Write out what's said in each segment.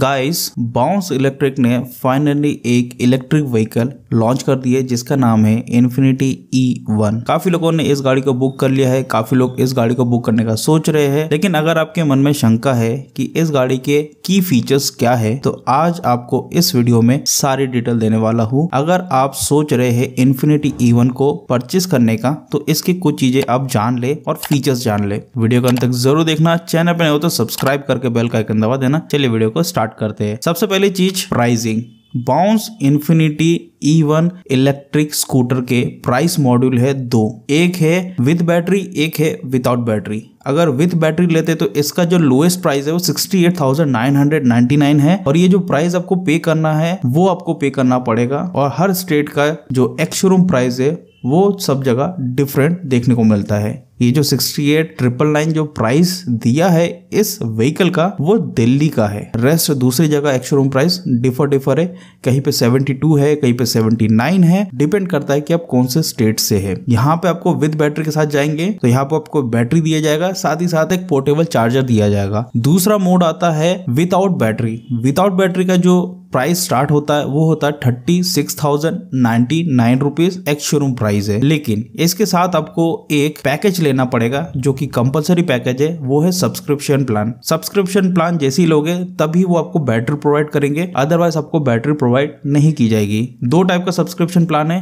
Guys bounce electric ने finally एक electric vehicle launch कर दिए है जिसका नाम है इन्फिनिटी ई वन काफी लोगों ने इस गाड़ी को बुक कर लिया है काफी लोग इस गाड़ी को बुक करने का सोच रहे हैं लेकिन अगर आपके मन में शंका है कि इस गाड़ी के की फीचर्स क्या है तो आज आपको इस वीडियो में सारी डिटेल देने वाला हूँ अगर आप सोच रहे हैं इन्फिनिटी ई वन को परचेस करने का तो इसकी कुछ चीजें आप जान ले और फीचर्स जान ले वीडियो का अंत तक जरूर देखना चैनल पर नहीं हो तो सब्सक्राइब करके बेल का आइकन दबा देना चलिए वीडियो को स्टार्ट स्टार्ट करते हैं सबसे पहली चीज pricing bounce infinity E one electric scooter के प्राइस मॉड्यूल है दो एक है विद बैटरी एक है विदाउट बैटरी अगर विद बैटरी लेते तो इसका जो लोएस्ट प्राइस है वो 68,999 है और ये जो प्राइस आपको पे करना है वो आपको पे करना पड़ेगा और हर स्टेट का जो एक्स प्राइस है वो सब जगह डिफरेंट देखने को मिलता है ये जो सिक्सटी एट ट्रिपल नाइन जो प्राइस दिया है इस व्हीकल का वो दिल्ली का है रेस्ट दूसरी जगह एक्शोरूम प्राइस डिफर डिफर है कहीं पे 72 है कहीं पे 79 है डिपेंड करता है कि आप कौन से स्टेट से है यहाँ पे आपको विद बैटरी के साथ जाएंगे तो यहाँ पे आपको बैटरी दिया जाएगा साथ ही साथ एक पोर्टेबल चार्जर दिया जाएगा दूसरा मोड आता है विदाउट बैटरी विदाउट बैटरी का जो प्राइस स्टार्ट होता है वो होता है thirty six thousand ninety nine rupees ex showroom price है लेकिन इसके साथ आपको एक पैकेज लेना लेना पड़ेगा जो कि कंपलसरी पैकेज है वो है सब्सक्रिप्शन प्लान सब्सक्रिप्शन प्लान जैसे ही लोगे तभी वो आपको बैटरी प्रोवाइड करेंगे अदरवाइज आपको बैटरी प्रोवाइड नहीं की जाएगी दो टाइप का सब्सक्रिप्शन प्लान है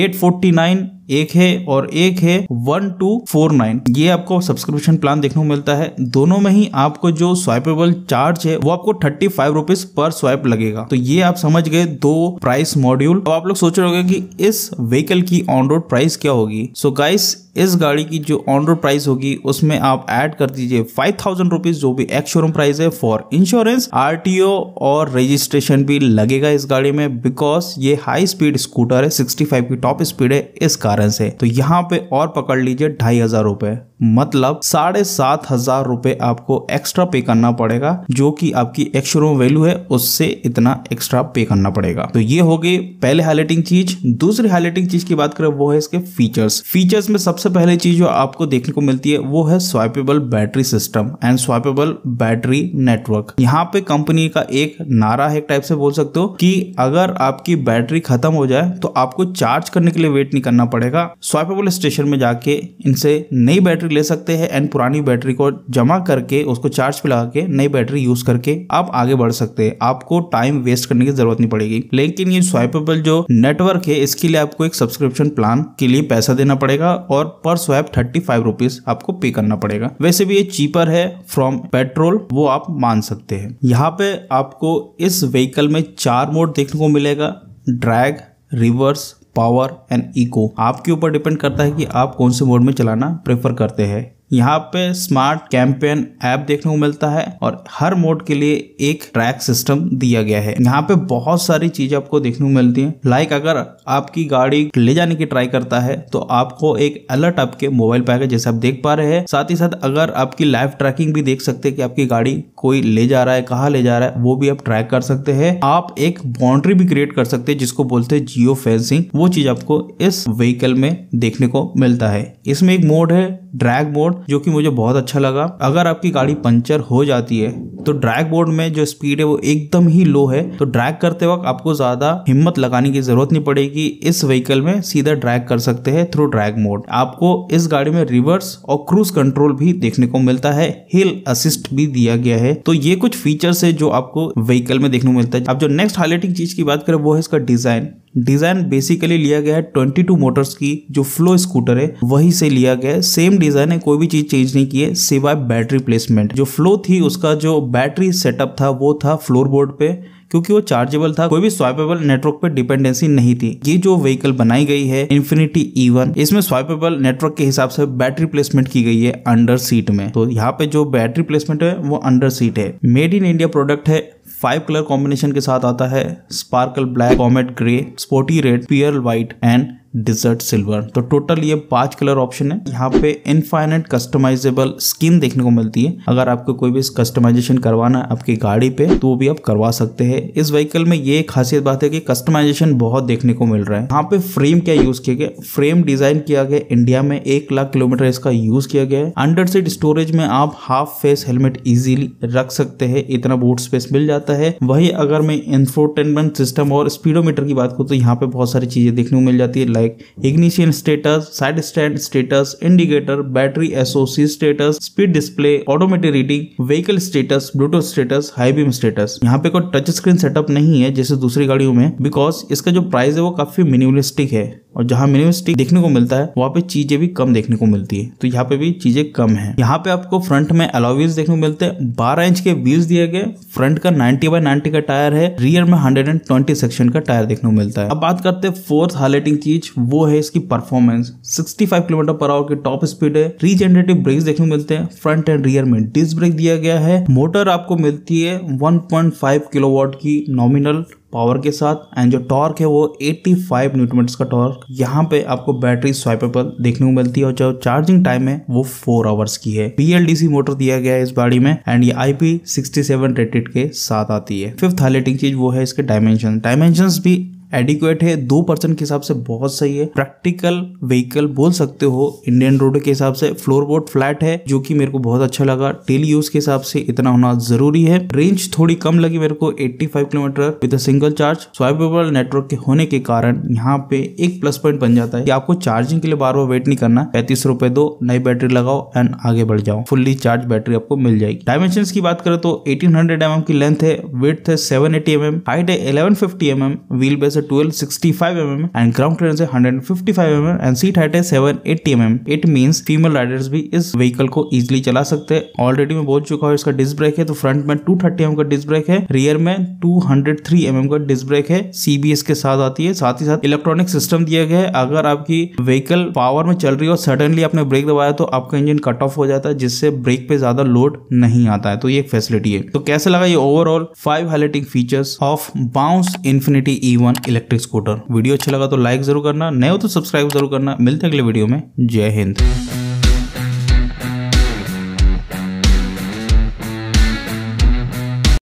एट फोर्टी नाइन एक है और एक है वन टू फोर नाइन ये आपको सब्सक्रिप्शन प्लान देखने को मिलता है दोनों में ही आपको जो स्वाइपेबल चार्ज है वो आपको थर्टी फाइव रुपीज पर स्वाइप लगेगा तो ये आप समझ गए दो प्राइस मॉड्यूल अब आप लोग सोच रहे होंगे कि इस व्हीकल की ऑन रोड प्राइस क्या होगी सो so गाइस इस गाड़ी की जो ऑन रोड प्राइस होगी उसमें आप ऐड कर दीजिए फाइव थाउजेंड रुपीज जो भी एक्स शोरूम प्राइस है फॉर इंश्योरेंस आरटीओ और रजिस्ट्रेशन भी लगेगा इस गाड़ी में बिकॉज ये हाई स्पीड स्कूटर है फाइव की टॉप स्पीड है इस कार कारण से तो यहाँ पे और पकड़ लीजिए ढाई हजार रुपए मतलब साढ़े सात हजार रुपए आपको एक्स्ट्रा पे करना पड़ेगा जो कि आपकी एक्शोरूम वैल्यू है उससे इतना एक्स्ट्रा पे करना पड़ेगा तो ये हो पहले हाईलाइटिंग चीज दूसरी हाईलाइटिंग चीज की बात करें वो है इसके फीचर्स फीचर्स में सबसे पहले चीज जो आपको देखने को मिलती है वो है swipeable battery system and swipeable battery network यहाँ पे कंपनी का एक नारा है टाइप से बोल सकते हो कि अगर आपकी बैटरी खत्म हो जाए तो आपको चार्ज करने के लिए वेट नहीं करना पड़ेगा स्वाइपेबल स्टेशन में जाके इनसे नई बैटरी बैटरी ले सकते हैं एंड पुरानी बैटरी को जमा करके उसको चार्ज पे लगा के नई बैटरी यूज करके आप आगे बढ़ सकते हैं आपको टाइम वेस्ट करने की जरूरत नहीं पड़ेगी लेकिन ये स्वाइपेबल जो नेटवर्क है इसके लिए आपको एक सब्सक्रिप्शन प्लान के लिए पैसा देना पड़ेगा और पर स्वाइप थर्टी फाइव रुपीज आपको पे करना पड़ेगा वैसे भी ये चीपर है फ्रॉम पेट्रोल वो आप मान सकते हैं यहाँ पे आपको इस व्हीकल में चार मोड देखने को मिलेगा drag reverse power and eco आपके ऊपर डिपेंड करता है कि आप कौन से मोड में चलाना प्रेफर करते हैं यहाँ पे स्मार्ट कैंपेन ऐप देखने को मिलता है और हर मोड के लिए एक ट्रैक सिस्टम दिया गया है यहाँ पे बहुत सारी चीजें आपको देखने को मिलती हैं लाइक अगर आपकी गाड़ी ले जाने की ट्राई करता है तो आपको एक अलर्ट आपके मोबाइल पे आएगा जैसे आप देख पा रहे हैं साथ ही साथ अगर आपकी लाइव ट्रैकिंग भी देख सकते हैं कि आपकी गाड़ी कोई ले जा रहा है कहाँ ले जा रहा है वो भी आप ट्रैक कर सकते हैं आप एक बाउंड्री भी क्रिएट कर सकते हैं जिसको बोलते हैं जियो फेंसिंग वो चीज आपको इस व्हीकल में देखने को मिलता है इसमें एक मोड है ड्रैग बोर्ड जो कि मुझे बहुत अच्छा लगा अगर आपकी गाड़ी पंचर हो जाती है तो ड्रैग बोर्ड में जो स्पीड है वो एकदम ही लो है तो ड्रैग करते वक्त आपको ज्यादा हिम्मत लगाने की जरूरत नहीं पड़ेगी इस व्हीकल में सीधा ड्रैग कर सकते हैं थ्रू ड्रैग मोड आपको इस गाड़ी में रिवर्स और क्रूज कंट्रोल भी देखने को मिलता है हिल असिस्ट भी दिया गया है तो ये कुछ फीचर्स है जो आपको व्हीकल में देखने को मिलता है अब जो नेक्स्ट हाईलाइटिंग चीज की बात करें वो है इसका डिजाइन डिजाइन बेसिकली लिया गया है ट्वेंटी टू मोटर्स की जो फ्लो स्कूटर है वही से लिया गया है सेम डिजाइन है कोई भी चीज चेंज नहीं की है सिवाय बैटरी प्लेसमेंट जो फ्लो थी उसका जो बैटरी सेटअप था वो था फ्लोर बोर्ड पे क्योंकि वो चार्जेबल था कोई भी स्वाइपेबल नेटवर्क पे डिपेंडेंसी नहीं थी ये जो व्हीकल बनाई गई है इन्फिनिटी ईवन e इसमें स्वाइपेबल नेटवर्क के हिसाब से बैटरी प्लेसमेंट की गई है अंडर सीट में तो यहाँ पे जो बैटरी प्लेसमेंट है वो अंडर सीट है मेड इन इंडिया प्रोडक्ट है फाइव कलर कॉम्बिनेशन के साथ आता है sparkle black comet grey sporty red pearl white and desert silver तो टोटल ये पांच कलर ऑप्शन है यहाँ पे इनफाइनेट कस्टमाइजेबल स्किन देखने को मिलती है अगर आपको कोई भी कस्टमाइजेशन करवाना है आपकी गाड़ी पे तो वो भी आप करवा सकते हैं इस व्हीकल में ये खासियत बात है कि कस्टमाइजेशन बहुत देखने को मिल रहा है यहाँ पे फ्रेम क्या यूज किया गया फ्रेम डिजाइन किया गया इंडिया में एक लाख किलोमीटर इसका यूज किया गया है अंडर सीट स्टोरेज में आप हाफ फेस हेलमेट इजिली रख सकते हैं इतना बोर्ड स्पेस मिल जाता है वही अगर मैं इंफोटेनमेंट सिस्टम और स्पीडोमीटर की बात करूँ तो यहाँ पे बहुत सारी चीजें देखने को मिल जाती है like ignition status side stand status indicator battery SOC status speed display automatic reading vehicle status Bluetooth status high beam status यहाँ पे कोई टच स्क्रीन सेटअप नहीं है जैसे दूसरी गाड़ियों में बिकॉज इसका जो प्राइस है वो काफी मिनिमलिस्टिक है और जहाँ मिनिमम स्टिक देखने को मिलता है वहाँ पे चीजें भी कम देखने को मिलती है तो यहाँ पे भी चीजें कम है यहाँ पे आपको फ्रंट में अलाव्हील्स देखने को मिलते हैं बारह इंच के व्हील्स दिए गए फ्रंट का नाइनटी बाय नाइनटी का टायर है रियर में हंड्रेड एंड ट्वेंटी सेक्शन का टायर देखने को मिलता है अब बात करते हैं फोर्थ हाईलाइटिंग चीज वो है इसकी performance sixty five kilometre per hour की टॉप स्पीड है रीजेनरेटिव ब्रेक देखने को मिलते हैं फ्रंट एंड रियर में डिस्क ब्रेक दिया गया है मोटर आपको मिलती है वन पॉइंट फाइव किलोवाट की नॉमिनल पावर के साथ एंड जो टॉर्क है वो 85 न्यूटमीटर्स का टॉर्क यहाँ पे आपको बैटरी स्वाइपेबल देखने को मिलती है और जो चार्जिंग टाइम है वो फोर आवर्स की है बी मोटर दिया गया है इस गाड़ी में एंड ये आई सिक्सटी रेटेड के साथ आती है फिफ्थ हाईलाइटिंग चीज वो है इसके डायमेंशन डायमेंशन भी एडिक्वेट है दो परसेंट के हिसाब से बहुत सही है प्रैक्टिकल व्हीकल बोल सकते हो इंडियन रोड के हिसाब से फ्लोर बोर्ड फ्लैट है जो कि मेरे को बहुत अच्छा लगा डेली यूज के हिसाब से इतना होना जरूरी है रेंज थोड़ी कम लगी मेरे को 85 kilometre with single charge swipeable network के होने के कारण यहाँ पे एक प्लस पॉइंट बन जाता है कि आपको चार्जिंग के लिए बार बार वेट नहीं करना पैंतीस रुपए दो नई बैटरी लगाओ एंड आगे बढ़ जाओ फुल्ली चार्ज बैटरी आपको मिल जाएगी डायमेंशन की बात करें तो एटीन हंड्रेड की लेंथ है वेट है seven eighty M M height है eleven fifty M M wheel base is at 1265 mm and ground clearance is 155 mm and seat height is 780 mm. It means female riders भी इस vehicle को easily चला सकते हैं already मैं बोल चुका हूँ इसका डिस्क ब्रेक है तो फ्रंट में 230 mm का डिस्क ब्रेक है रियर में 203 mm का डिस्क ब्रेक है सीबीएस के साथ आती है साथ ही साथ इलेक्ट्रॉनिक सिस्टम दिया गया है अगर आपकी व्हीकल पावर में चल रही हो सडनली आपने ब्रेक दबाया तो आपका इंजन कट ऑफ हो जाता है जिससे ब्रेक पे ज्यादा लोड नहीं आता है तो ये एक फैसिलिटी है तो कैसे लगा ये overall five highlighting features of bounce infinity E one electric scooter video अच्छा लगा तो लाइक जरूर करना नए हो तो सब्सक्राइब जरूर करना मिलते अगले वीडियो में जय हिंद